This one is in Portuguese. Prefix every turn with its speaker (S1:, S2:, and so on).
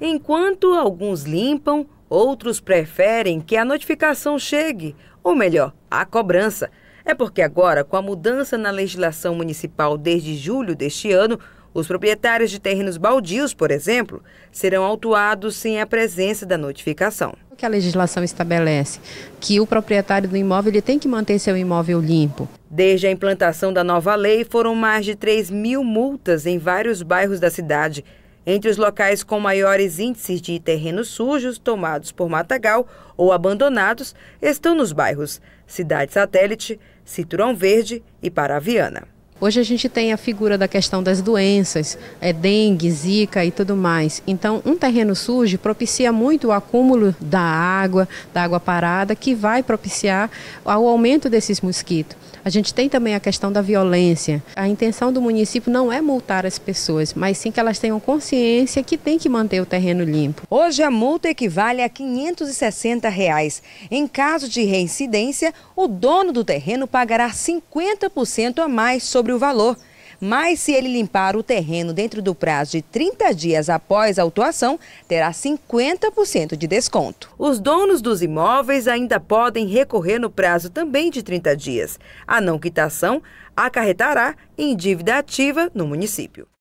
S1: Enquanto alguns limpam, outros preferem que a notificação chegue, ou melhor, a cobrança. É porque agora, com a mudança na legislação municipal desde julho deste ano, os proprietários de terrenos baldios, por exemplo, serão autuados sem a presença da notificação.
S2: O que a legislação estabelece? Que o proprietário do imóvel ele tem que manter seu imóvel limpo.
S1: Desde a implantação da nova lei, foram mais de 3 mil multas em vários bairros da cidade. Entre os locais com maiores índices de terrenos sujos tomados por matagal ou abandonados estão nos bairros Cidade Satélite, Cinturão Verde e Paraviana.
S2: Hoje a gente tem a figura da questão das doenças, é, dengue, zika e tudo mais. Então, um terreno sujo propicia muito o acúmulo da água, da água parada, que vai propiciar o aumento desses mosquitos. A gente tem também a questão da violência. A intenção do município não é multar as pessoas, mas sim que elas tenham consciência que tem que manter o terreno limpo. Hoje a multa equivale a R$ 560. Reais. Em caso de
S1: reincidência, o dono do terreno pagará 50% a mais sobre sobre o valor. Mas se ele limpar o terreno dentro do prazo de 30 dias após a autuação, terá 50% de desconto. Os donos dos imóveis ainda podem recorrer no prazo também de 30 dias. A não quitação acarretará em dívida ativa no município.